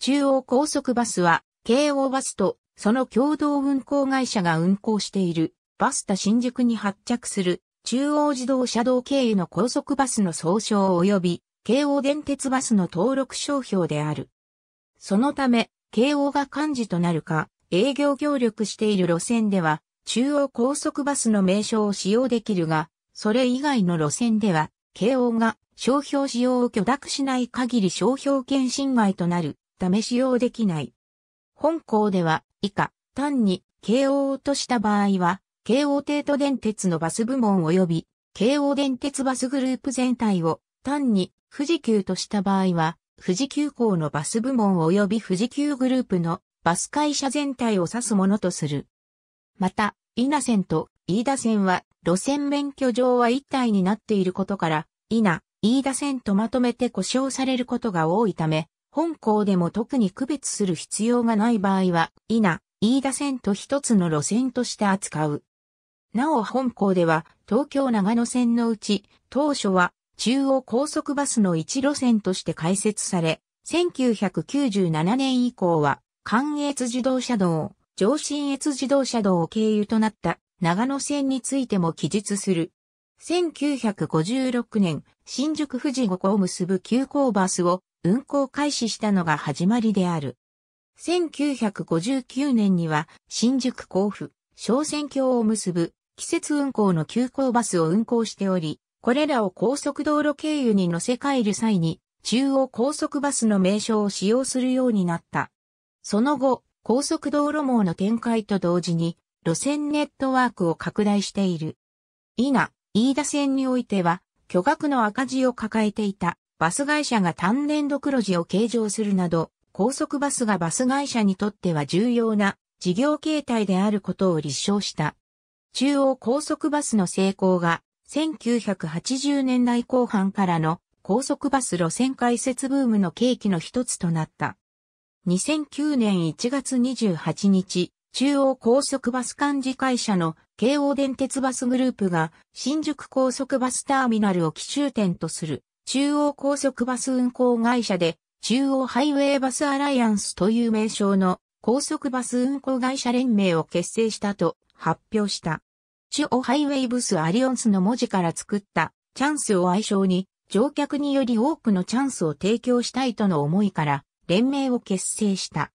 中央高速バスは、京王バスとその共同運行会社が運行している、バスタ新宿に発着する、中央自動車道経由の高速バスの総称及び、京王電鉄バスの登録商標である。そのため、京王が幹事となるか、営業協力している路線では、中央高速バスの名称を使用できるが、それ以外の路線では、京王が商標使用を許諾しない限り商標権侵害となる試し用できない。本校では、以下、単に、京王とした場合は、京王帝都電鉄のバス部門及び、京王電鉄バスグループ全体を、単に、富士急とした場合は、富士急行のバス部門及び富士急グループのバス会社全体を指すものとする。また、稲線と飯田線は路線免許上は一体になっていることから、稲、飯田線とまとめて呼称されることが多いため、本校でも特に区別する必要がない場合は、伊那、飯田線と一つの路線として扱う。なお本校では、東京長野線のうち、当初は中央高速バスの一路線として開設され、1997年以降は、関越自動車道、上信越自動車道を経由となった長野線についても記述する。1956年、新宿富士五湖を結ぶ急行バスを運行開始したのが始まりである。1959年には新宿甲府、小仙峡を結ぶ季節運行の急行バスを運行しており、これらを高速道路経由に乗せ替える際に中央高速バスの名称を使用するようになった。その後、高速道路網の展開と同時に路線ネットワークを拡大している。伊那、飯田線においては巨額の赤字を抱えていたバス会社が単年度黒字を計上するなど、高速バスがバス会社にとっては重要な事業形態であることを立証した。中央高速バスの成功が1980年代後半からの高速バス路線開設ブームの契機の一つとなった。2009年1月28日、中央高速バス管理会社の京王電鉄バスグループが新宿高速バスターミナルを奇襲点とする中央高速バス運行会社で、中央ハイウェイバスアライアンスという名称の高速バス運行会社連盟を結成したと発表した。中央ハイウェイブスアリオンスの文字から作ったチャンスを愛称に乗客により多くのチャンスを提供したいとの思いから連盟を結成した。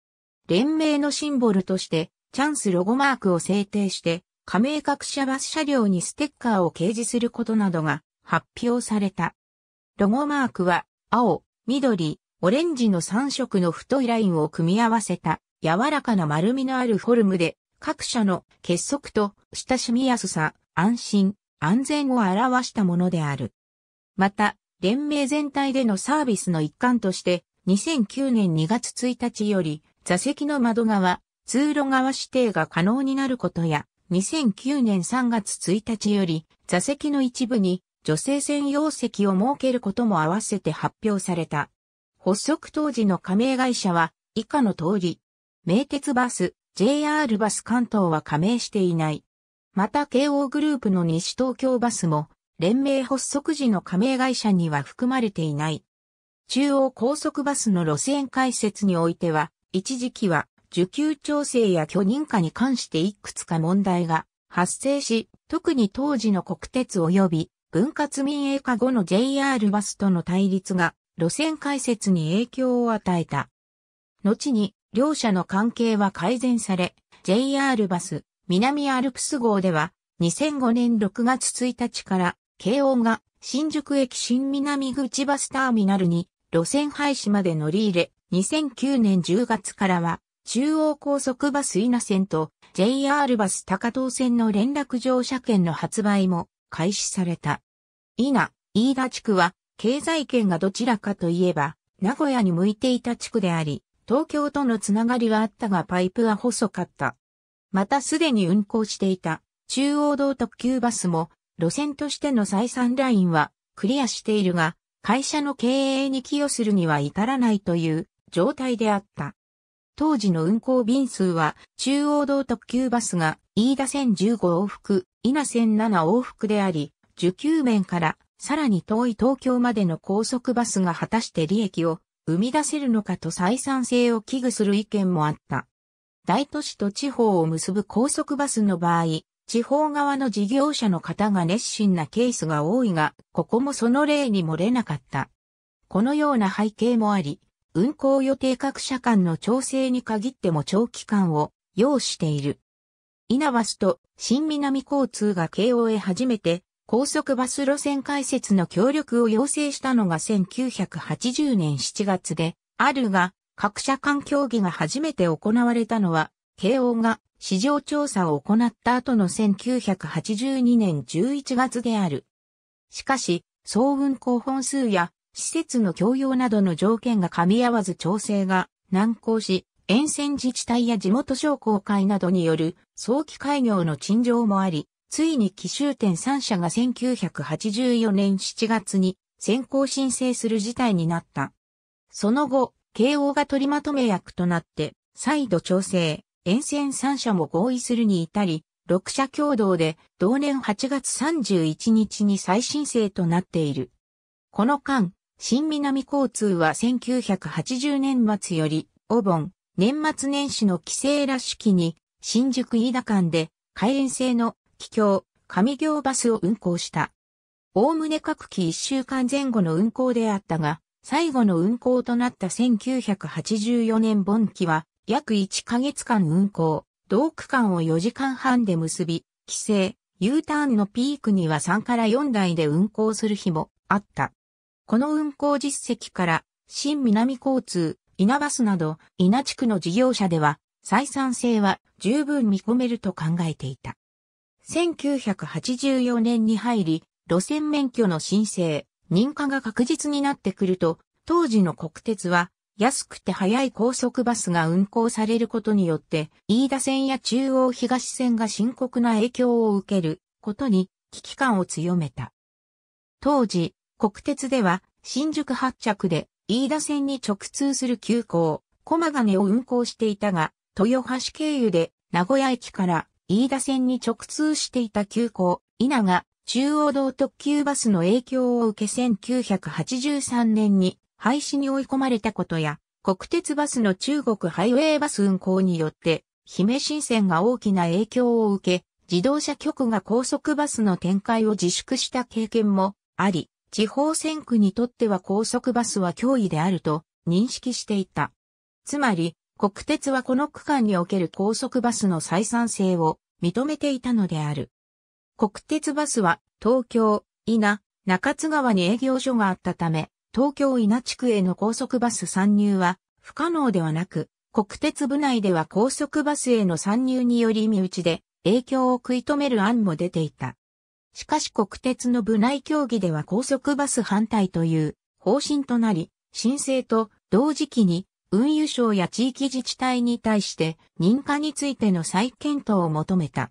連盟のシンボルとしてチャンスロゴマークを制定して加盟各社バス車両にステッカーを掲示することなどが発表された。ロゴマークは、青、緑、オレンジの3色の太いラインを組み合わせた、柔らかな丸みのあるフォルムで、各社の結束と親しみやすさ、安心、安全を表したものである。また、連盟全体でのサービスの一環として、2009年2月1日より、座席の窓側、通路側指定が可能になることや、2009年3月1日より、座席の一部に女性専用席を設けることも合わせて発表された。発足当時の加盟会社は以下の通り、名鉄バス、JR バス関東は加盟していない。また慶応グループの西東京バスも連盟発足時の加盟会社には含まれていない。中央高速バスの路線開設においては、一時期は受給調整や許認可に関していくつか問題が発生し、特に当時の国鉄及び分割民営化後の JR バスとの対立が路線開設に影響を与えた。後に両社の関係は改善され、JR バス南アルプス号では2005年6月1日から京王が新宿駅新南口バスターミナルに路線廃止まで乗り入れ、2009年10月からは中央高速バス稲線と JR バス高等線の連絡乗車券の発売も開始された。伊那、飯田地区は、経済圏がどちらかといえば、名古屋に向いていた地区であり、東京とのつながりはあったがパイプは細かった。またすでに運行していた中央道特急バスも路線としての採算ラインはクリアしているが会社の経営に寄与するには至らないという状態であった。当時の運行便数は、中央道特急バスが、飯田線15往復、稲線7往復であり、受給面から、さらに遠い東京までの高速バスが果たして利益を生み出せるのかと採算性を危惧する意見もあった。大都市と地方を結ぶ高速バスの場合、地方側の事業者の方が熱心なケースが多いが、ここもその例に漏れなかった。このような背景もあり、運行予定各社間の調整に限っても長期間を要している。稲ナバスと新南交通が慶応へ初めて高速バス路線開設の協力を要請したのが1980年7月であるが、各社間協議が初めて行われたのは、慶応が市場調査を行った後の1982年11月である。しかし、総運行本数や施設の共用などの条件が噛み合わず調整が難航し、沿線自治体や地元商工会などによる早期開業の陳情もあり、ついに奇襲店3社が1984年7月に先行申請する事態になった。その後、慶応が取りまとめ役となって、再度調整、沿線3社も合意するに至り、6社共同で同年8月31日に再申請となっている。この間、新南交通は1980年末より、お盆、年末年始の帰省ラッシュ期に、新宿飯田間で、開園制の、帰郷、上行バスを運行した。おおむね各期1週間前後の運行であったが、最後の運行となった1984年盆期は、約1ヶ月間運行、同区間を4時間半で結び、帰省、U ターンのピークには3から4台で運行する日もあった。この運行実績から、新南交通、稲バスなど、稲地区の事業者では、採算性は十分見込めると考えていた。1984年に入り、路線免許の申請、認可が確実になってくると、当時の国鉄は、安くて早い高速バスが運行されることによって、飯田線や中央東線が深刻な影響を受けることに危機感を強めた。当時、国鉄では、新宿発着で、飯田線に直通する急行、駒金を運行していたが、豊橋経由で、名古屋駅から飯田線に直通していた急行、稲が、中央道特急バスの影響を受け1983年に廃止に追い込まれたことや、国鉄バスの中国ハイウェイバス運行によって、姫新線が大きな影響を受け、自動車局が高速バスの展開を自粛した経験もあり、地方選区にとっては高速バスは脅威であると認識していた。つまり、国鉄はこの区間における高速バスの採算性を認めていたのである。国鉄バスは東京、稲、中津川に営業所があったため、東京稲地区への高速バス参入は不可能ではなく、国鉄部内では高速バスへの参入により身内で影響を食い止める案も出ていた。しかし国鉄の部内協議では高速バス反対という方針となり、申請と同時期に運輸省や地域自治体に対して認可についての再検討を求めた。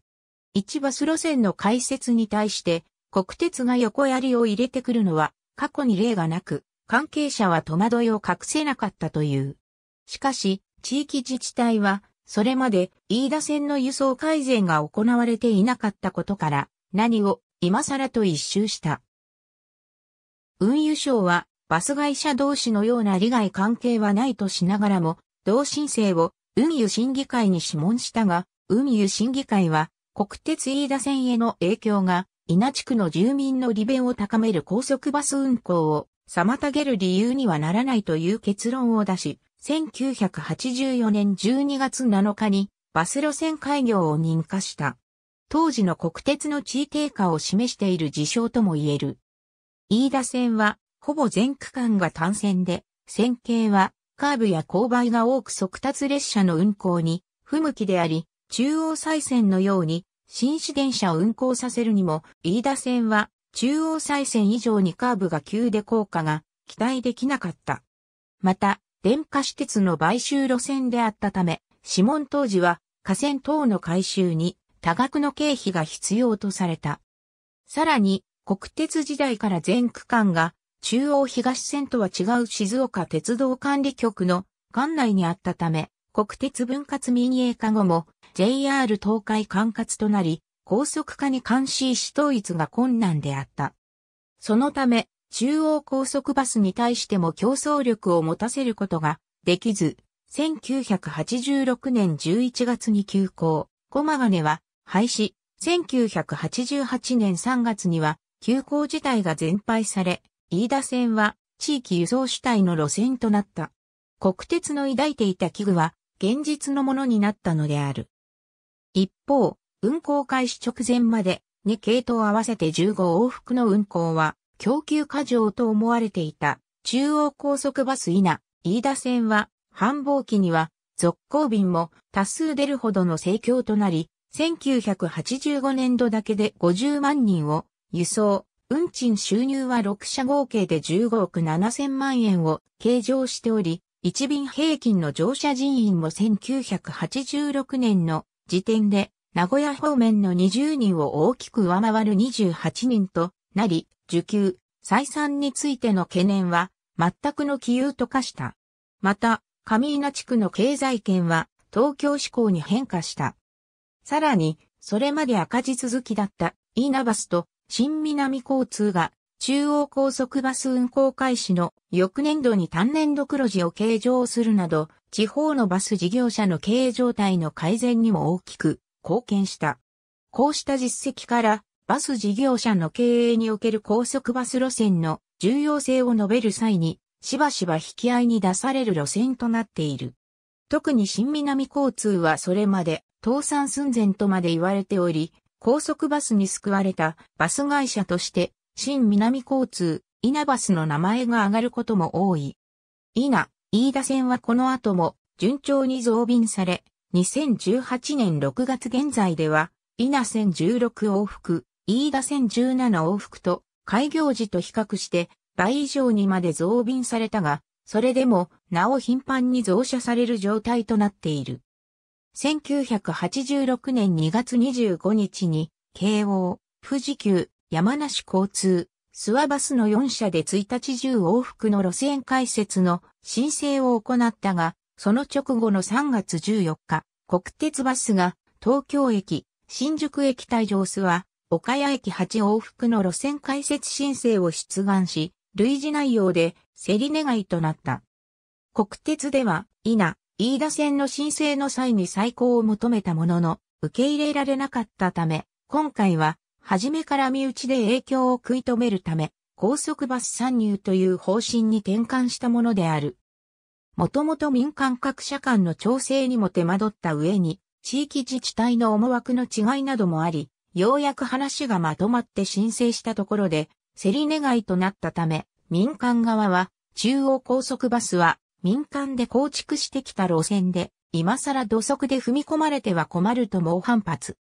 一バス路線の開設に対して国鉄が横槍を入れてくるのは過去に例がなく、関係者は戸惑いを隠せなかったという。しかし、地域自治体は、それまで飯田線の輸送改善が行われていなかったことから、何を今更と一周した。運輸省は、バス会社同士のような利害関係はないとしながらも、同申請を運輸審議会に諮問したが、運輸審議会は、国鉄飯田線への影響が、稲地区の住民の利便を高める高速バス運行を妨げる理由にはならないという結論を出し、1984年12月7日にバス路線開業を認可した。当時の国鉄の地位低下を示している事象とも言える。飯田線は、ほぼ全区間が単線で、線形は、カーブや勾配が多く速達列車の運行に、不向きであり、中央再線のように、新市電車を運行させるにも、飯田線は、中央再線以上にカーブが急で効果が期待できなかった。また、電化施設の買収路線であったため、指紋当時は、河川等の改修に多額の経費が必要とされた。さらに、国鉄時代から全区間が中央東線とは違う静岡鉄道管理局の管内にあったため、国鉄分割民営化後も JR 東海管轄となり、高速化に関し意思統一が困難であった。そのため、中央高速バスに対しても競争力を持たせることができず、1986年11月に休校、駒金は廃止、1988年3月には、急行自体が全廃され、飯田線は地域輸送主体の路線となった。国鉄の抱いていた器具は現実のものになったのである。一方、運行開始直前まで2系統合わせて15往復の運行は供給過剰と思われていた中央高速バス稲、飯田線は繁忙期には続行便も多数出るほどの盛況となり、1985年度だけで50万人を輸送、運賃収入は6社合計で15億7千万円を計上しており、一便平均の乗車人員も1986年の時点で名古屋方面の20人を大きく上回る28人となり、受給、採算についての懸念は全くの起憂と化した。また、上稲地区の経済圏は東京志向に変化した。さらに、それまで赤字続きだったイーナバスと新南交通が中央高速バス運行開始の翌年度に単年度黒字を計上するなど、地方のバス事業者の経営状態の改善にも大きく貢献した。こうした実績から、バス事業者の経営における高速バス路線の重要性を述べる際に、しばしば引き合いに出される路線となっている。特に新南交通はそれまで倒産寸前とまで言われており、高速バスに救われたバス会社として、新南交通、稲バスの名前が上がることも多い。稲、飯田線はこの後も順調に増便され、2018年6月現在では、稲線16往復、飯田線17往復と、開業時と比較して倍以上にまで増便されたが、それでも、なお頻繁に増車される状態となっている。1986年2月25日に、京王、富士急、山梨交通、諏訪バスの4社で1日10往復の路線開設の申請を行ったが、その直後の3月14日、国鉄バスが東京駅、新宿駅退上スは岡谷駅8往復の路線開設申請を出願し、類似内容で競り願いとなった。国鉄では、稲、飯田線の申請の際に再考を求めたものの、受け入れられなかったため、今回は、初めから身内で影響を食い止めるため、高速バス参入という方針に転換したものである。もともと民間各社間の調整にも手間取った上に、地域自治体の思惑の違いなどもあり、ようやく話がまとまって申請したところで、競り願いとなったため、民間側は、中央高速バスは民間で構築してきた路線で、今更土足で踏み込まれては困ると猛反発。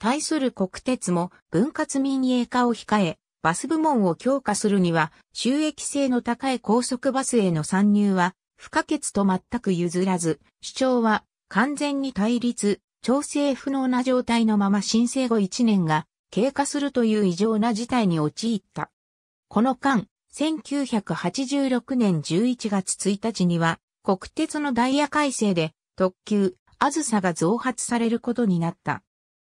対する国鉄も分割民営化を控え、バス部門を強化するには収益性の高い高速バスへの参入は不可欠と全く譲らず、主張は完全に対立、調整不能な状態のまま申請後1年が経過するという異常な事態に陥った。この間、1986年11月1日には、国鉄のダイヤ改正で、特急、あずさが増発されることになった。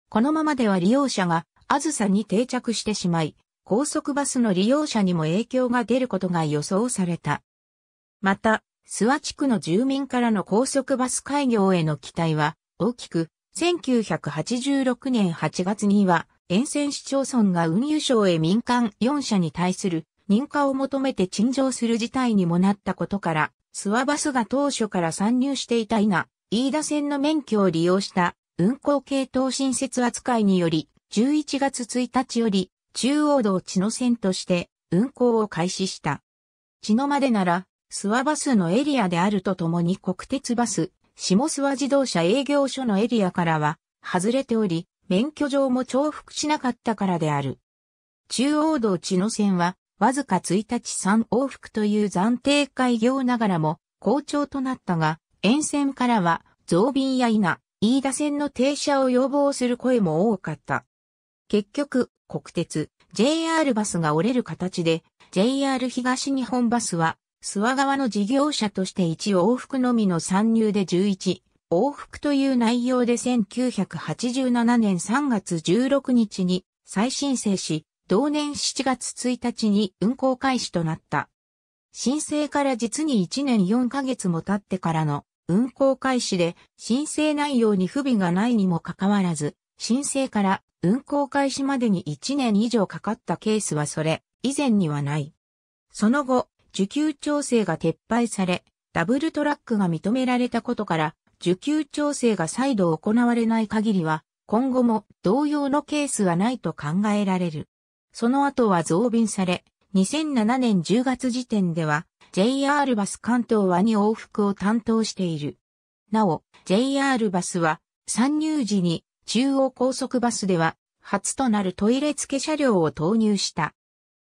このままでは利用者が、あずさに定着してしまい、高速バスの利用者にも影響が出ることが予想された。また、諏訪地区の住民からの高速バス開業への期待は大きく、1986年8月には、沿線市町村が運輸省へ民間4社に対する認可を求めて陳情する事態にもなったことから、諏訪バスが当初から参入していた稲、飯田線の免許を利用した運行系統新設扱いにより、11月1日より中央道地の線として運行を開始した。地のまでなら、諏訪バスのエリアであるとともに国鉄バス、下諏訪自動車営業所のエリアからは外れており、免許上も重複しなかったからである。中央道地の線はわずか1日3往復という暫定開業ながらも好調となったが、沿線からは増便や否、飯田線の停車を要望する声も多かった。結局、国鉄、JR バスが折れる形で、JR 東日本バスは、諏訪川の事業者として1往復のみの参入で11、往復という内容で1987年3月16日に再申請し、同年7月1日に運行開始となった。申請から実に1年4ヶ月も経ってからの運行開始で申請内容に不備がないにもかかわらず、申請から運行開始までに1年以上かかったケースはそれ以前にはない。その後、受給調整が撤廃され、ダブルトラックが認められたことから、受給調整が再度行われない限りは、今後も同様のケースはないと考えられる。その後は増便され、2007年10月時点では JR バス関東は2往復を担当している。なお、JR バスは参入時に中央高速バスでは初となるトイレ付け車両を投入した。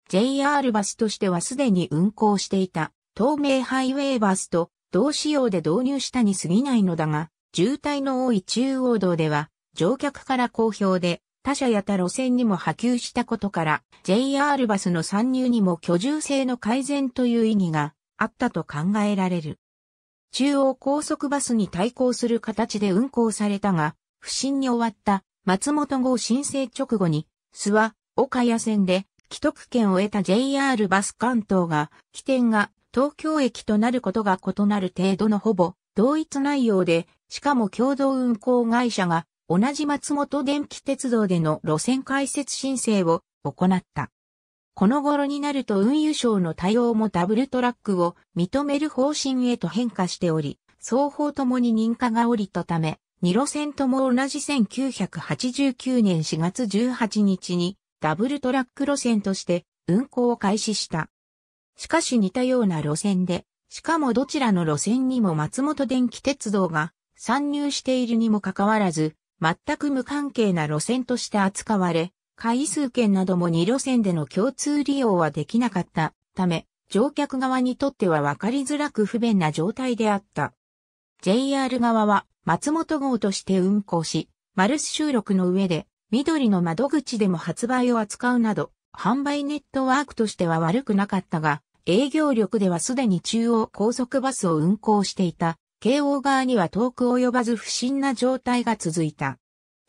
JR バスとしてはすでに運行していた東名ハイウェイバスと同仕様で導入したに過ぎないのだが、渋滞の多い中央道では乗客から好評で他社や他路線にも波及したことから、JR バスの参入にも居住性の改善という意義があったと考えられる。中央高速バスに対抗する形で運行されたが、不審に終わった松本号申請直後に、諏訪、岡谷線で既得権を得た JR バス関東が、起点が東京駅となることが異なる程度のほぼ同一内容で、しかも共同運行会社が同じ松本電気鉄道での路線開設申請を行った。この頃になると運輸省の対応もダブルトラックを認める方針へと変化しており、双方ともに認可が下りたため、2路線とも同じ1989年4月18日にダブルトラック路線として運行を開始した。しかし似たような路線で、しかもどちらの路線にも松本電気鉄道が参入しているにもかかわらず、全く無関係な路線として扱われ、回数券なども2路線での共通利用はできなかったため、乗客側にとっては分かりづらく不便な状態であった。JR 側は松本号として運行し、マルス収録の上で緑の窓口でも発売を扱うなど、販売ネットワークとしては悪くなかったが、営業力ではすでに中央高速バスを運行していた慶応側には遠く及ばず不審な状態が続いた。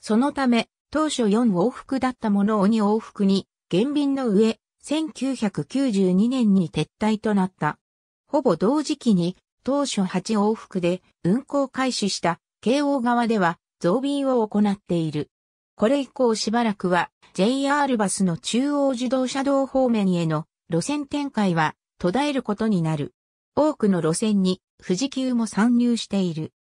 そのため、当初4往復だったものを2往復に、減便の上、1992年に撤退となった。ほぼ同時期に、当初8往復で運行開始した慶応側では増便を行っている。これ以降しばらくは JR バスの中央自動車道方面への路線展開は途絶えることになる。多くの路線に富士急も参入している。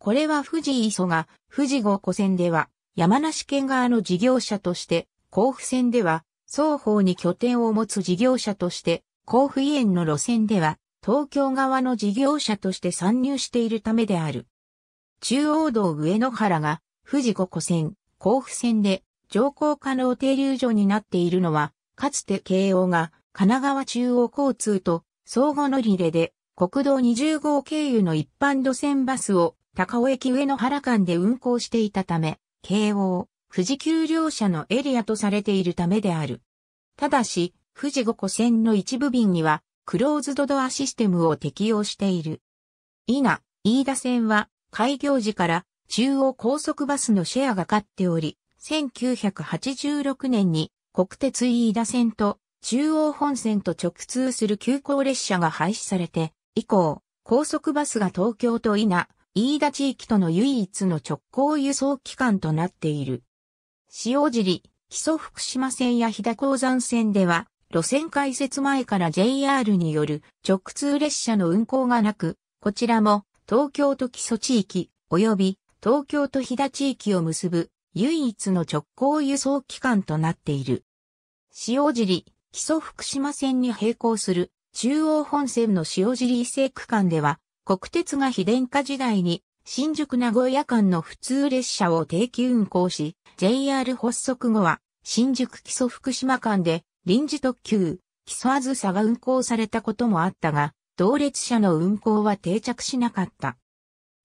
これは富士磯が富士五湖線では山梨県側の事業者として、甲府線では双方に拠点を持つ事業者として、甲府園の路線では東京側の事業者として参入しているためである。中央道上野原が富士五湖線、甲府線で乗降可能停留所になっているのは、かつて慶応が神奈川中央交通と相互乗り入れで国道20号経由の一般路線バスを高尾駅上野原間で運行していたため、京王、富士急両社のエリアとされているためである。ただし、富士五湖線の一部便には、クローズドドアシステムを適用している。伊那、飯田線は、開業時から中央高速バスのシェアがかっており、1986年に国鉄飯田線と中央本線と直通する急行列車が廃止されて、以降、高速バスが東京と稲、飯田地域との唯一の直行輸送機関となっている。塩尻、木曽福島線や飛騨鉱山線では、路線開設前から JR による直通列車の運行がなく、こちらも東京と基礎地域及び東京と飛騨地域を結ぶ唯一の直行輸送機関となっている。塩尻、基礎福島線に並行する中央本線の塩尻伊勢区間では、国鉄が非電化時代に新宿名古屋間の普通列車を定期運行し、JR 発足後は新宿基礎福島間で臨時特急、基礎あずさが運行されたこともあったが、同列車の運行は定着しなかった。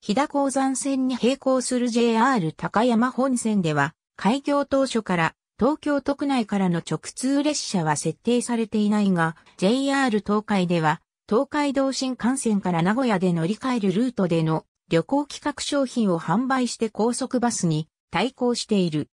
日田鉱山線に並行する JR 高山本線では、開業当初から東京都区内からの直通列車は設定されていないが、JR 東海では、東海道新幹線から名古屋で乗り換えるルートでの旅行企画商品を販売して高速バスに対抗している。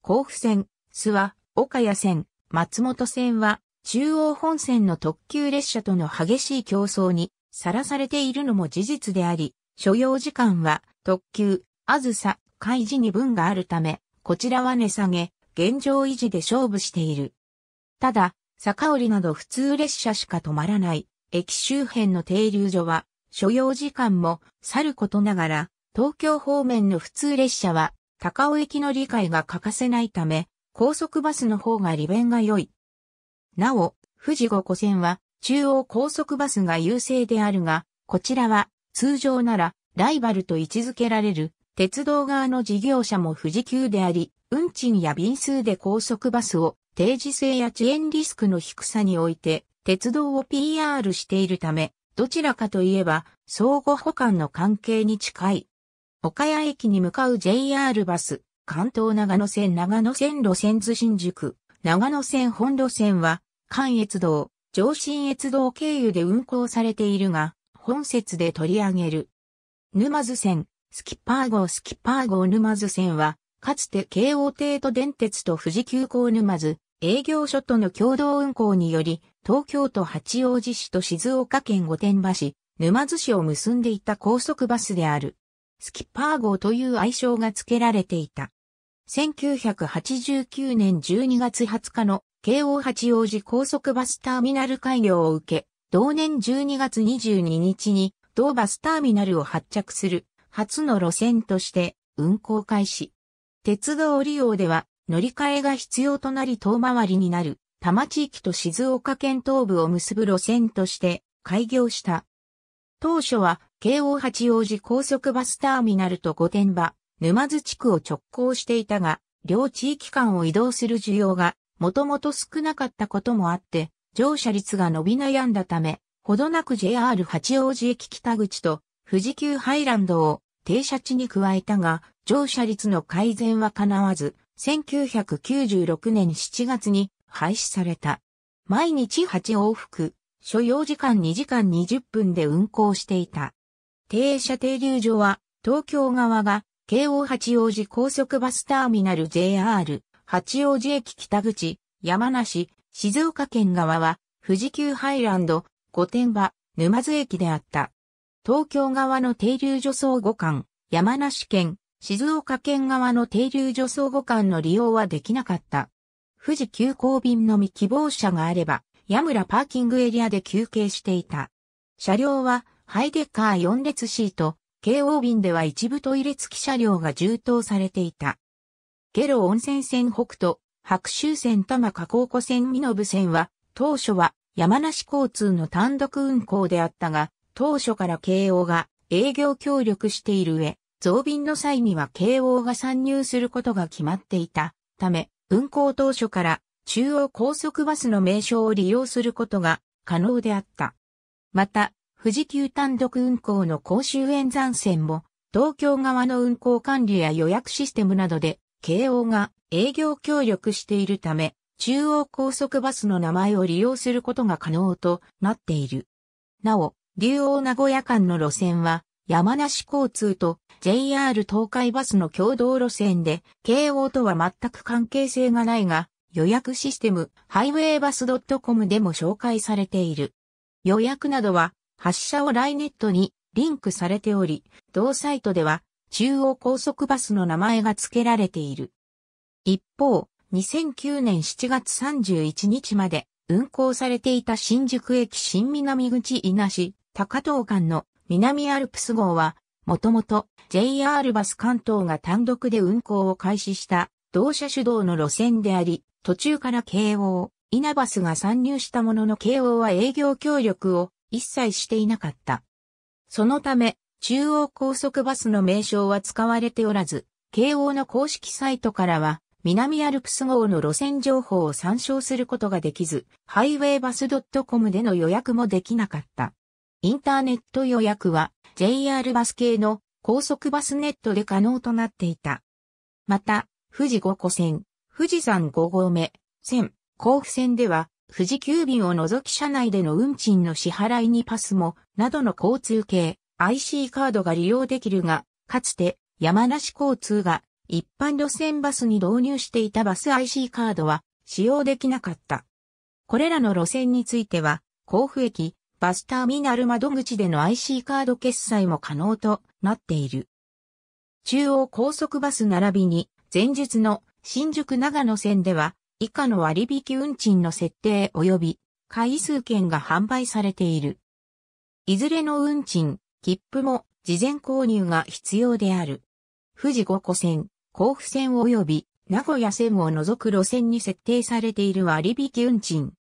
甲府線、諏訪、岡谷線、松本線は中央本線の特急列車との激しい競争にさらされているのも事実であり、所要時間は特急、あずさ、開示に分があるため、こちらは値下げ、現状維持で勝負している。ただ、坂織など普通列車しか止まらない駅周辺の停留所は所要時間もさることながら東京方面の普通列車は高尾駅の理解が欠かせないため高速バスの方が利便が良い。なお、富士五湖線は中央高速バスが優勢であるが、こちらは通常ならライバルと位置づけられる鉄道側の事業者も富士急であり、運賃や便数で高速バスを定時性や遅延リスクの低さにおいて、鉄道を PR しているため、どちらかといえば、相互補完の関係に近い。岡谷駅に向かう JR バス、関東長野線長野線路線図新宿、長野線本路線は、関越道、上信越道経由で運行されているが、本節で取り上げる。沼津線、スキッパー号スキッパー号沼津線は、かつて京王帝都電鉄と富士急行沼津、営業所との共同運行により、東京都八王子市と静岡県御殿場市、沼津市を結んでいた高速バスである。スキッパー号という愛称が付けられていた。1989年12月20日の京王八王子高速バスターミナル開業を受け、同年12月22日に同バスターミナルを発着する初の路線として運行開始。鉄道利用では乗り換えが必要となり遠回りになる多摩地域と静岡県東部を結ぶ路線として開業した。当初は京王八王子高速バスターミナルと御殿場、沼津地区を直行していたが、両地域間を移動する需要がもともと少なかったこともあって、乗車率が伸び悩んだため、ほどなく JR 八王子駅北口と富士急ハイランドを停車地に加えたが、乗車率の改善は叶わず、1996年7月に廃止された。毎日8往復、所要時間2時間20分で運行していた。停車停留所は、東京側が、京王八王子高速バスターミナル JR、八王子駅北口、山梨、静岡県側は、富士急ハイランド、御殿場、沼津駅であった。東京側の停留助走互間、山梨県、静岡県側の停留助走互間の利用はできなかった。富士急行便のみ希望者があれば、矢村パーキングエリアで休憩していた。車両は、ハイデッカー4列シート、京王便では一部トイレ付き車両が充当されていた。下呂温泉線北斗、白州線多摩加工湖線美延線は、当初は山梨交通の単独運行であったが、当初から慶応が営業協力している上、増便の際には慶応が参入することが決まっていたため、運行当初から中央高速バスの名称を利用することが可能であった。また、富士急単独運行の甲州沿山線も、東京側の運行管理や予約システムなどで、慶応が営業協力しているため、中央高速バスの名前を利用することが可能となっている。なお、竜王名古屋間の路線は、山梨交通と JR 東海バスの共同路線で、京王とは全く関係性がないが、予約システム、ハイウェイバス .com でも紹介されている。予約などは、発車をライネットにリンクされており、同サイトでは、中央高速バスの名前が付けられている。一方、2009年7月31日まで運行されていた新宿駅新南口稲市高東間の南アルプス号は、もともと JR バス関東が単独で運行を開始した同社主導の路線であり、途中から京王、稲バスが参入したものの京王は営業協力を一切していなかった。そのため、中央高速バスの名称は使われておらず、京王の公式サイトからは、南アルプス号の路線情報を参照することができず、ハイウェイバス .com での予約もできなかった。インターネット予約は JR バス系の高速バスネットで可能となっていた。また、富士五湖線、富士山五合目、線、甲府線では、富士急便を除き車内での運賃の支払いにパスも、などの交通系、IC カードが利用できるが、かつて山梨交通が一般路線バスに導入していたバス IC カードは使用できなかった。これらの路線については、甲府駅、バスターミナル窓口での IC カード決済も可能となっている。中央高速バス並びに前述の新宿長野線では以下の割引運賃の設定及び回数券が販売されている。いずれの運賃、切符も事前購入が必要である。富士五湖線、甲府線及び名古屋線を除く路線に設定されている割引運賃、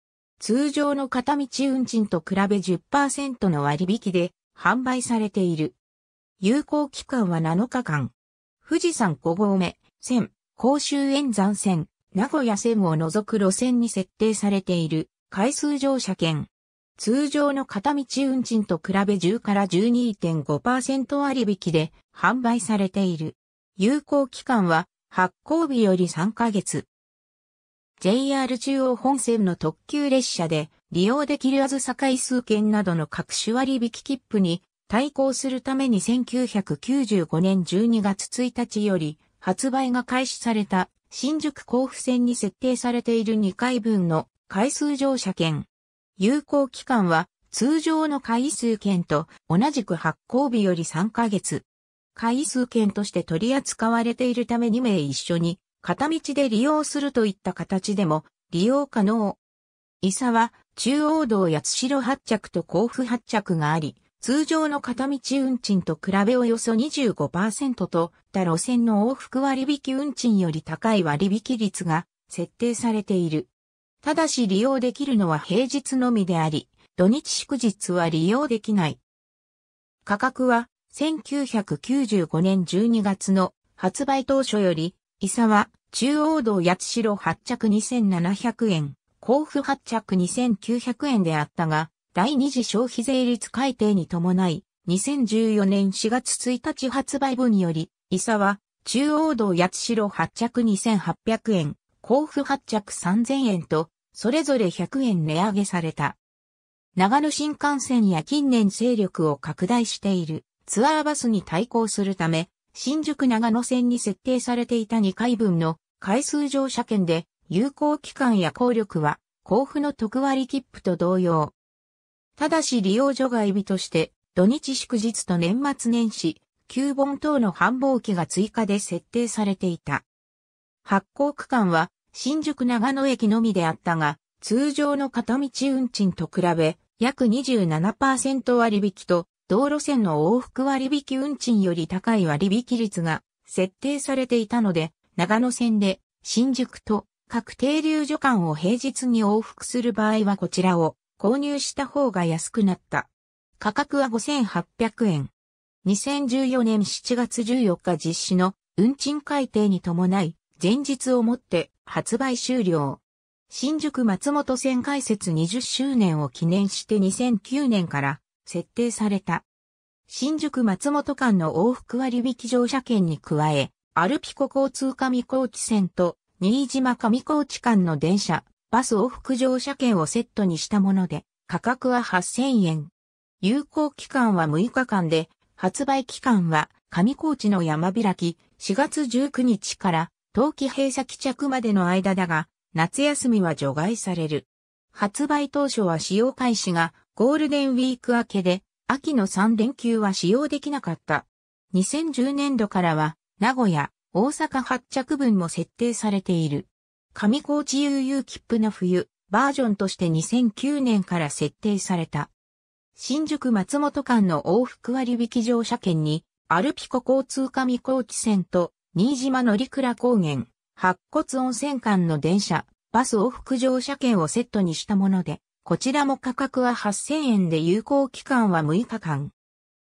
通常の片道運賃と比べ10%の割引で販売されている。有効期間は7日間。富士山5合目、線、甲州沿山線、名古屋線を除く路線に設定されている回数乗車券。通常の片道運賃と比べ10から12.5%割引で販売されている。有効期間は発行日より3ヶ月。JR 中央本線の特急列車で利用できるあずさ回数券などの各種割引切符に対抗するために1995年12月1日より発売が開始された新宿甲府線に設定されている2回分の回数乗車券。有効期間は通常の回数券と同じく発行日より3ヶ月。回数券として取り扱われているため2名一緒に片道で利用するといった形でも利用可能。伊佐は中央道八代発着と甲府発着があり、通常の片道運賃と比べおよそ25%と、他路線の往復割引運賃より高い割引率が設定されている。ただし利用できるのは平日のみであり、土日祝日は利用できない。価格は1995年12月の発売当初より伊沢、中央道八代発着2700円、甲府発着2900円であったが、第二次消費税率改定に伴い、2014年4月1日発売分により、伊沢、中央道八代発着2800円、甲府発着3000円と、それぞれ100円値上げされた。長野新幹線や近年勢力を拡大しているツアーバスに対抗するため、新宿長野線に設定されていた2回分の回数乗車券で、有効期間や効力は、交付の特割切符と同様。ただし利用除外日として、土日祝日と年末年始、旧本等の繁忙期が追加で設定されていた。発行区間は、新宿長野駅のみであったが、通常の片道運賃と比べ、約27%割引と道路線の往復割引運賃より高い割引率が設定されていたので、長野線で新宿と各停留所間を平日に往復する場合はこちらを購入した方が安くなった。価格は5800円。2014年7月14日実施の運賃改定に伴い、前日をもって発売終了。新宿松本線開設20周年を記念して2009年から設定された。新宿松本間の往復割引乗車券に加え、アルピコ交通上高地線と新島上高地間の電車、バス往復乗車券をセットにしたもので、価格は8000円。有効期間は6日間で、発売期間は上高地の山開き4月19日から冬季閉鎖帰着までの間だが、夏休みは除外される。発売当初は使用開始がゴールデンウィーク明けで、秋の3連休は使用できなかった。2010年度からは、名古屋、大阪発着分も設定されている。上高地悠々切符の冬、バージョンとして2009年から設定された。新宿松本間の往復割引乗車券に、アルピコ交通上高地線と、新島乗倉高原、白骨温泉間の電車、バス往復乗車券をセットにしたもので、こちらも価格は8000円で有効期間は6日間。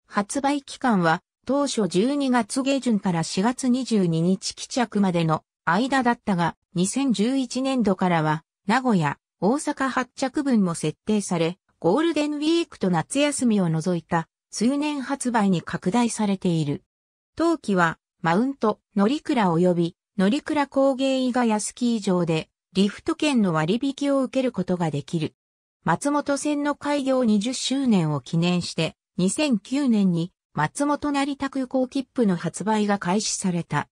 発売期間は当初12月下旬から4月22日帰着までの間だったが、2011年度からは、名古屋、大阪発着分も設定され、ゴールデンウィークと夏休みを除いた、通年発売に拡大されている。当期は、マウント、乗鞍及び、乗鞍工芸伊賀屋スキー場で、リフト券の割引を受けることができる。松本線の開業20周年を記念して、2009年に松本成田空港切符の発売が開始された。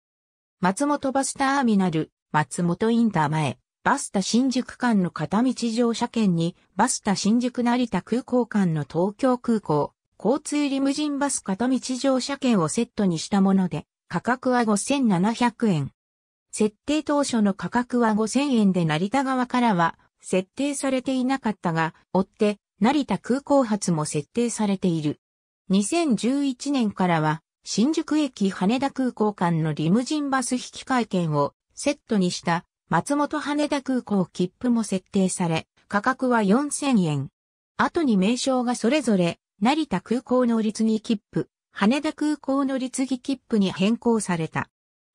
松本バスターミナル、松本インター前、バスタ新宿間の片道乗車券に、バスタ新宿成田空港間の東京空港、交通リムジンバス片道乗車券をセットにしたもので、価格は5700円。設定当初の価格は5000円で成田側からは、設定されていなかったが、追って成田空港発も設定されている。2011年からは新宿駅羽田空港間のリムジンバス引換券をセットにした松本羽田空港切符も設定され、価格は4000円。後に名称がそれぞれ成田空港乗り継ぎ切符、羽田空港乗り継ぎ切符に変更された。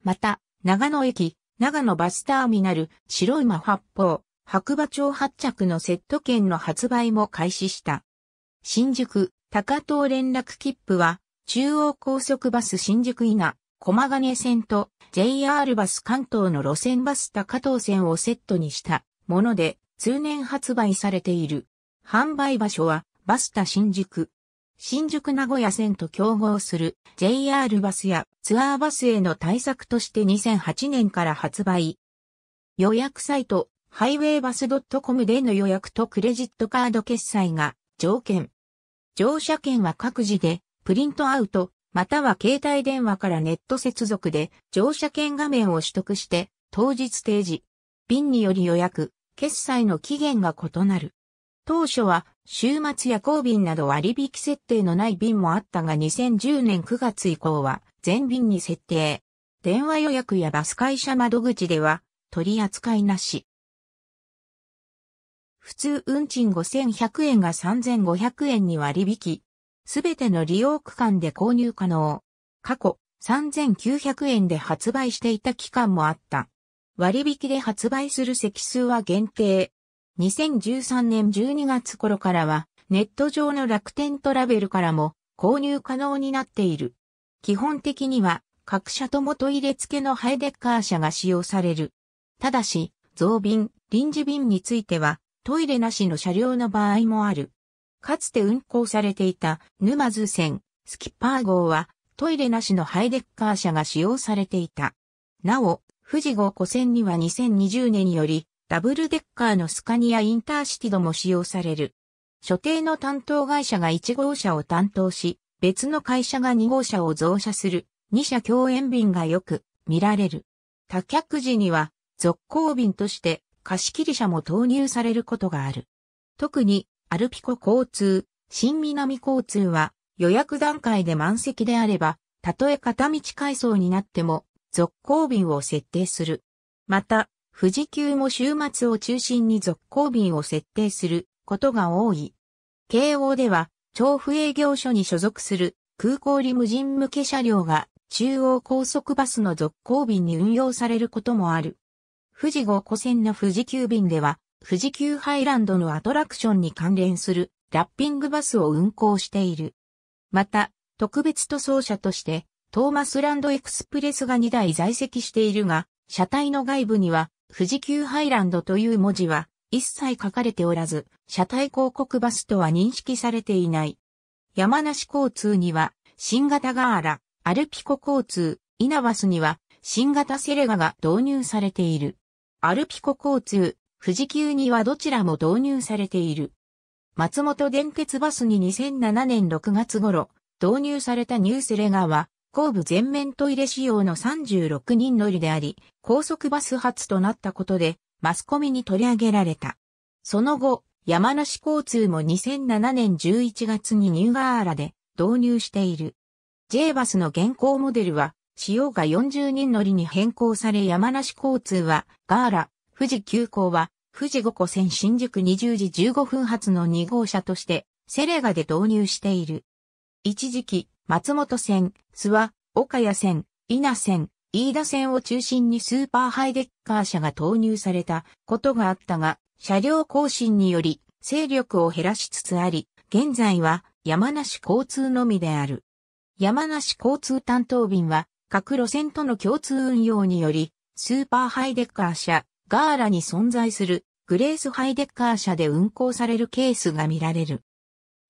また、長野駅、長野バスターミナル、白馬八方、白馬町発着のセット券の発売も開始した。新宿、高等連絡切符は、中央高速バス新宿稲、駒金線と JR バス関東の路線バス高等線をセットにしたもので、通年発売されている。販売場所は、バスタ新宿。新宿名古屋線と競合する JR バスやツアーバスへの対策として2008年から発売。予約サイトハイウェイバス .com での予約とクレジットカード決済が条件。乗車券は各自でプリントアウト、または携帯電話からネット接続で乗車券画面を取得して当日提示。便により予約、決済の期限が異なる。当初は週末夜行便など割引設定のない便もあったが2010年9月以降は全便に設定。電話予約やバス会社窓口では取り扱いなし。普通運賃5100円が3500円に割引。すべての利用区間で購入可能。過去3900円で発売していた期間もあった。割引で発売する席数は限定。2013年12月頃からはネット上の楽天トラベルからも購入可能になっている。基本的には各社ともトイレ付けのハイデッカー車が使用される。ただし、増便、臨時便についてはトイレなしの車両の場合もある。かつて運行されていた沼津線、スキッパー号はトイレなしのハイデッカー車が使用されていた。なお、富士号湖線には2020年よりダブルデッカーのスカニアインターシティドも使用される。所定の担当会社が1号車を担当し、別の会社が2号車を増車する2社共演便がよく見られる。多客時には続行便として貸切車も投入されることがある。特に、アルピコ交通、新南交通は予約段階で満席であれば、たとえ片道改装になっても、続行便を設定する。また、富士急も週末を中心に続行便を設定することが多い。慶応では、調布営業所に所属する空港リムジン向け車両が中央高速バスの続行便に運用されることもある。富士五湖線の富士急便では、富士急ハイランドのアトラクションに関連するラッピングバスを運行している。また、特別塗装車として、トーマスランドエクスプレスが2台在籍しているが、車体の外部には、富士急ハイランドという文字は一切書かれておらず、車体広告バスとは認識されていない。山梨交通には、新型ガーラ、アルピコ交通、イナバスには、新型セレガが導入されている。アルピコ交通、富士急にはどちらも導入されている。松本電鉄バスに2007年6月頃、導入されたニュースレガは、後部全面トイレ仕様の36人乗りであり、高速バス発となったことで、マスコミに取り上げられた。その後、山梨交通も2007年11月にニューガーラで導入している。J バスの現行モデルは、仕様が40人乗りに変更され山梨交通は、ガーラ、富士急行は、富士五湖線新宿20時15分発の2号車として、セレガで導入している。一時期、松本線、諏訪、岡谷線、稲線、飯田線を中心にスーパーハイデッカー車が投入されたことがあったが、車両更新により、勢力を減らしつつあり、現在は山梨交通のみである。山梨交通担当便は、各路線との共通運用により、スーパーハイデッカー車、ガーラに存在するグレースハイデッカー車で運行されるケースが見られる。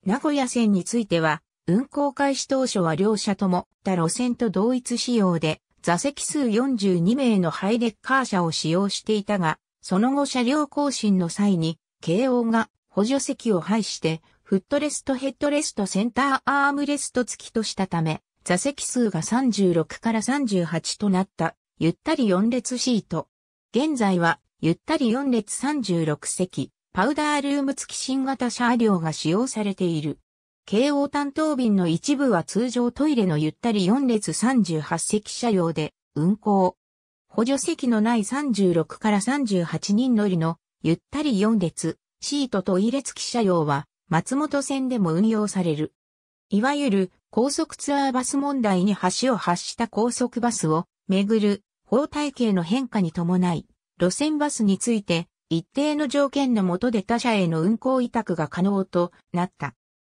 名古屋線については、運行開始当初は両車とも他路線と同一仕様で、座席数42名のハイデッカー車を使用していたが、その後車両更新の際に、慶応が補助席を廃して、フットレストヘッドレストセンターアームレスト付きとしたため、座席数が36から38となった、ゆったり4列シート。現在は、ゆったり4列36席、パウダールーム付き新型車両が使用されている。京王担当便の一部は通常トイレのゆったり4列38席車両で運行。補助席のない36から38人乗りのゆったり4列シートトイレ付き車両は松本線でも運用される。いわゆる高速ツアーバス問題に橋を発した高速バスをめぐる法体系の変化に伴い、路線バスについて一定の条件の下で他社への運行委託が可能となった。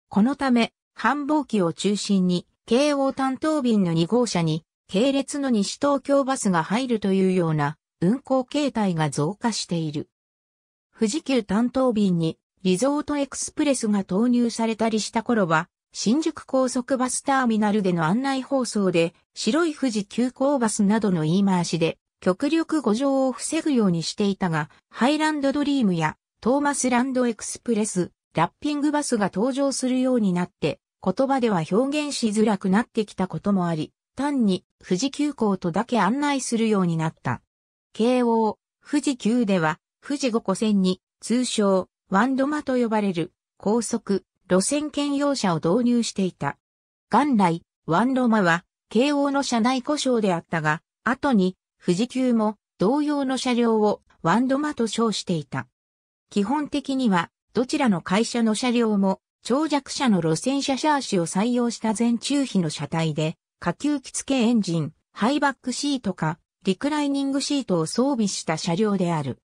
このため、繁忙期を中心に、京王担当便の2号車に、系列の西東京バスが入るというような運行形態が増加している。富士急担当便にリゾートエクスプレスが投入されたりした頃は、新宿高速バスターミナルでの案内放送で、白い富士急行バスなどの言い回しで、極力誤条を防ぐようにしていたが、ハイランドドリームやトーマスランドエクスプレス、ラッピングバスが登場するようになって、言葉では表現しづらくなってきたこともあり、単に富士急行とだけ案内するようになった。京王、富士急では、富士五湖線に、通称、ワンドマと呼ばれる、高速、路線兼用車を導入していた。元来、ワンロマは、慶応の車内故障であったが、後に、富士急も同様の車両をワンドマと称していた。基本的には、どちらの会社の車両も、長尺車の路線車シャーシを採用した全中比の車体で、下級機付けエンジン、ハイバックシートか、リクライニングシートを装備した車両である。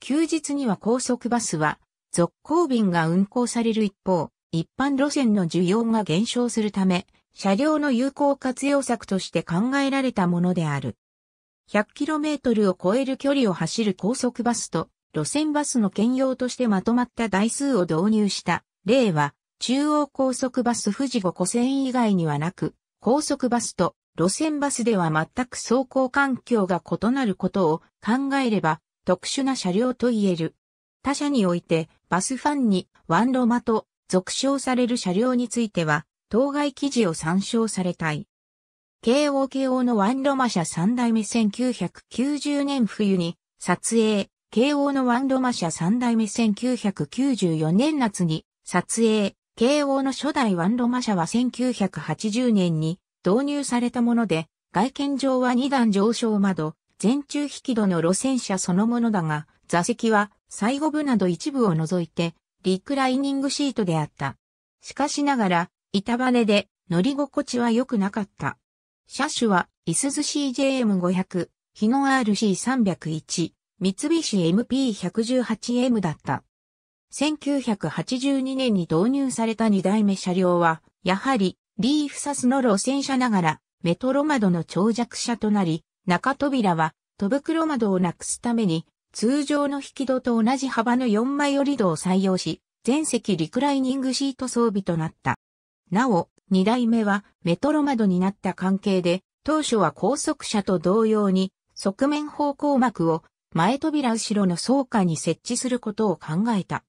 休日には高速バスは、続行便が運行される一方、一般路線の需要が減少するため、車両の有効活用策として考えられたものである。100km を超える距離を走る高速バスと路線バスの兼用としてまとまった台数を導入した例は中央高速バス富士五湖線以外にはなく高速バスと路線バスでは全く走行環境が異なることを考えれば特殊な車両と言える。他社においてバスファンにワンロマと続称される車両については、当該記事を参照されたい。京王京王のワンロマ車3代目1990年冬に撮影、京王のワンロマ車3代目1994年夏に撮影、KO の初代ワンロマ車は1980年に導入されたもので、外見上は2段上昇窓、全中引き戸の路線車そのものだが、座席は最後部など一部を除いてリクライニングシートであった。しかしながら、板バネで乗り心地は良くなかった。車種は、イスズ CJM500、日野 RC301、三菱 MP118M だった。1982年に導入された2代目車両は、やはり、リーフサスの路線車ながら、メトロ窓の長尺車となり、中扉は、戸袋窓をなくすために、通常の引き戸と同じ幅の4枚折り戸を採用し、全席リクライニングシート装備となった。なお、2代目はメトロ窓になった関係で、当初は高速車と同様に、側面方向幕を前扉後ろの倉下に設置することを考えた。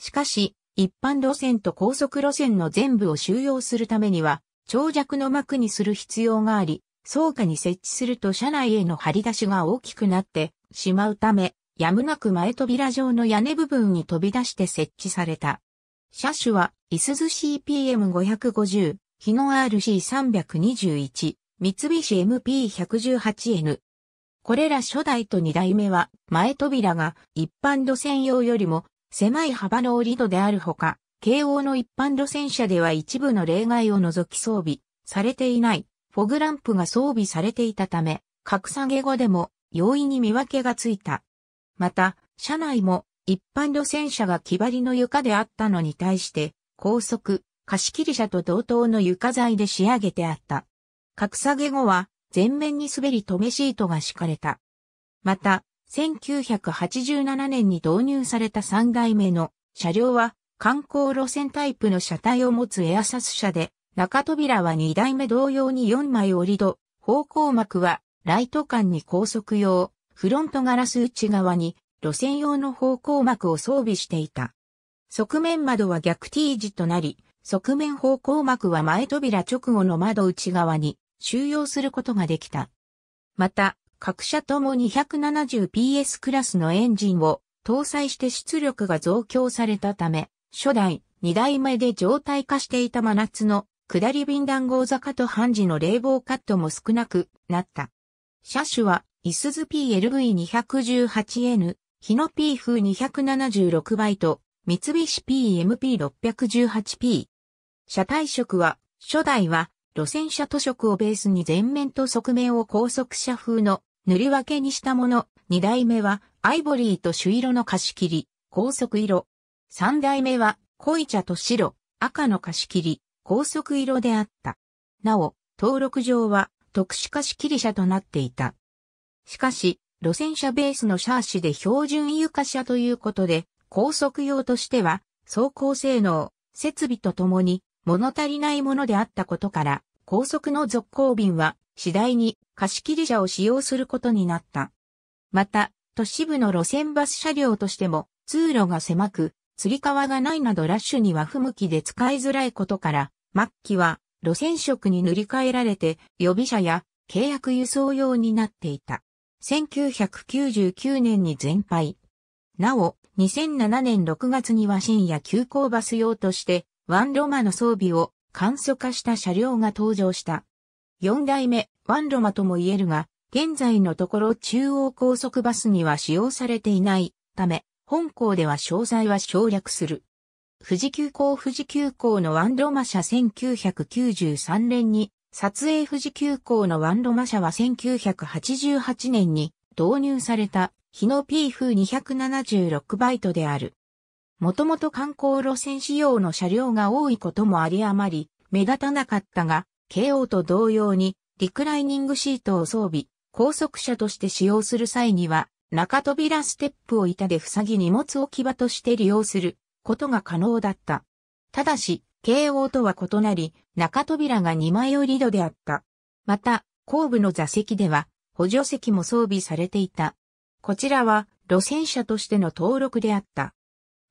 しかし、一般路線と高速路線の全部を収容するためには、長尺の幕にする必要があり、倉下に設置すると車内への張り出しが大きくなってしまうため、やむなく前扉状の屋根部分に飛び出して設置された。車種は、いすず CPM550、日野 RC321、三菱 MP118N。これら初代と二代目は、前扉が一般路線用よりも狭い幅の折り戸であるほか、慶応の一般路線車では一部の例外を除き装備されていないフォグランプが装備されていたため、格下げ後でも容易に見分けがついた。また、車内も一般路線車が木張りの床であったのに対して、高速、貸切車と同等の床材で仕上げてあった。格下げ後は、全面に滑り止めシートが敷かれた。また、1987年に導入された3代目の車両は観光路線タイプの車体を持つエアサス車で、中扉は2代目同様に4枚折り戸、方向幕はライト間に高速用、フロントガラス内側に路線用の方向幕を装備していた。側面窓は逆 T 字となり、側面方向幕は前扉直後の窓内側に収容することができた。また、各社とも 270PS クラスのエンジンを搭載して出力が増強されたため、初代、2代目で状態化していた真夏の下り便談合坂と半時の冷房カットも少なくなった。車種はイスズ PLV218N、ヒノ P 風276バイト、三菱 PMP618P。車体色は、初代は、路線車塗色をベースに前面と側面を高速車風の塗り分けにしたもの。二代目は、アイボリーと朱色の貸し切り、高速色。三代目は、濃い茶と白、赤の貸し切り、高速色であった。なお、登録上は、特殊貸し切り車となっていた。しかし、路線車ベースのシャーシで標準床車ということで、高速用としては、走行性能、設備とともに物足りないものであったことから、高速の続行便は次第に貸切車を使用することになった。また、都市部の路線バス車両としても通路が狭く、釣り革がないなどラッシュには不向きで使いづらいことから、末期は路線色に塗り替えられて予備車や契約輸送用になっていた。1999年に全廃。なお、2007年6月には深夜急行バス用として、ワンロマの装備を簡素化した車両が登場した。4代目、ワンロマとも言えるが、現在のところ中央高速バスには使用されていないため、本校では詳細は省略する。富士急行富士急行のワンロマ車1993年に撮影富士急行のワンロマ車は1988年に導入された日の P 風276バイトである。もともと観光路線仕様の車両が多いこともありあまり目立たなかったが、京王と同様にリクライニングシートを装備、高速車として使用する際には中扉ステップを板で塞ぎ荷物置き場として利用することが可能だった。ただし、慶応とは異なり、中扉が2枚折り戸であった。また、後部の座席では、補助席も装備されていた。こちらは、路線車としての登録であった。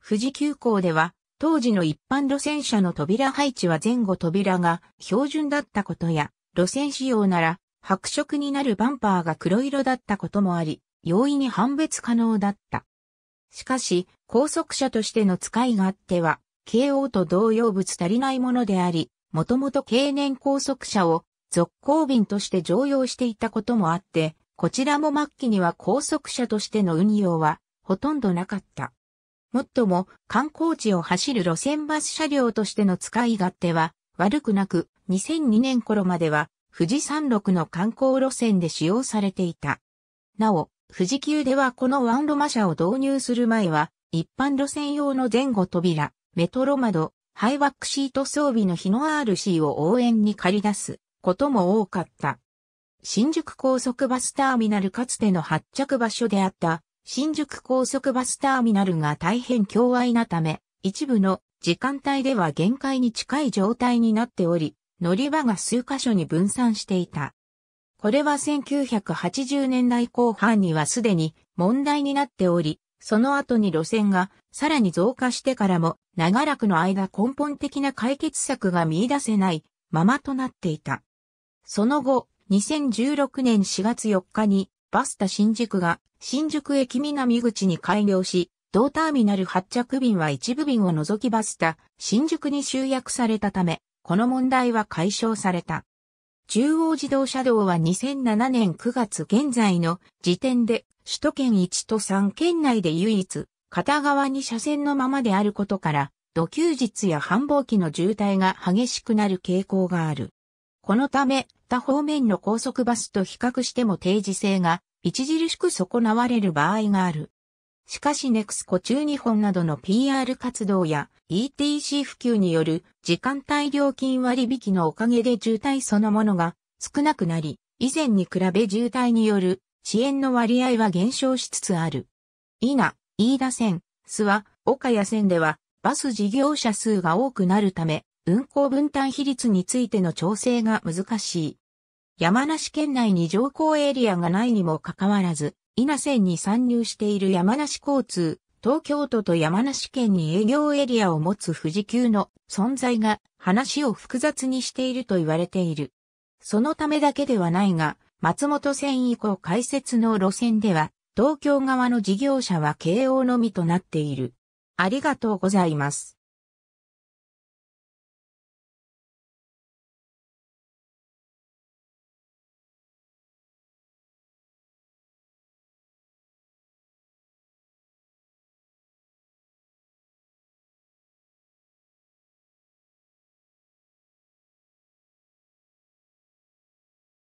富士急行では、当時の一般路線車の扉配置は前後扉が標準だったことや、路線仕様なら白色になるバンパーが黒色だったこともあり、容易に判別可能だった。しかし、高速車としての使い勝手は、慶応と同様物足りないものであり、もともと経年拘束者を続行便として常用していたこともあって、こちらも末期には拘束者としての運用はほとんどなかった。もっとも観光地を走る路線バス車両としての使い勝手は悪くなく2002年頃までは富士山麓の観光路線で使用されていた。なお、富士急ではこのワンロマ車を導入する前は一般路線用の前後扉、メトロ窓、ハイワックシート装備の日の RC を応援に借り出すことも多かった。新宿高速バスターミナルかつての発着場所であった新宿高速バスターミナルが大変強愛なため、一部の時間帯では限界に近い状態になっており、乗り場が数箇所に分散していた。これは1980年代後半にはすでに問題になっており、その後に路線がさらに増加してからも長らくの間根本的な解決策が見出せないままとなっていた。その後、2016年4月4日にバスタ新宿が新宿駅南口に開業し、同ターミナル発着便は一部便を除きバスタ新宿に集約されたため、この問題は解消された。中央自動車道は2007年9月現在の時点で首都圏1都3県内で唯一片側に車線のままであることから、土休日や繁忙期の渋滞が激しくなる傾向がある。このため、他方面の高速バスと比較しても定時性が著しく損なわれる場合がある。しかしネクスコ中日本などの PR 活動や ETC 普及による時間帯料金割引のおかげで渋滞そのものが少なくなり、以前に比べ渋滞による遅延の割合は減少しつつある。いな、飯田線、諏訪、岡谷線では、バス事業者数が多くなるため、運行分担比率についての調整が難しい。山梨県内に乗降エリアがないにもかかわらず、那線に参入している山梨交通、東京都と山梨県に営業エリアを持つ富士急の存在が話を複雑にしていると言われている。そのためだけではないが、松本線以降開設の路線では、東京側の事業者は慶応のみとなっている。ありがとうございます。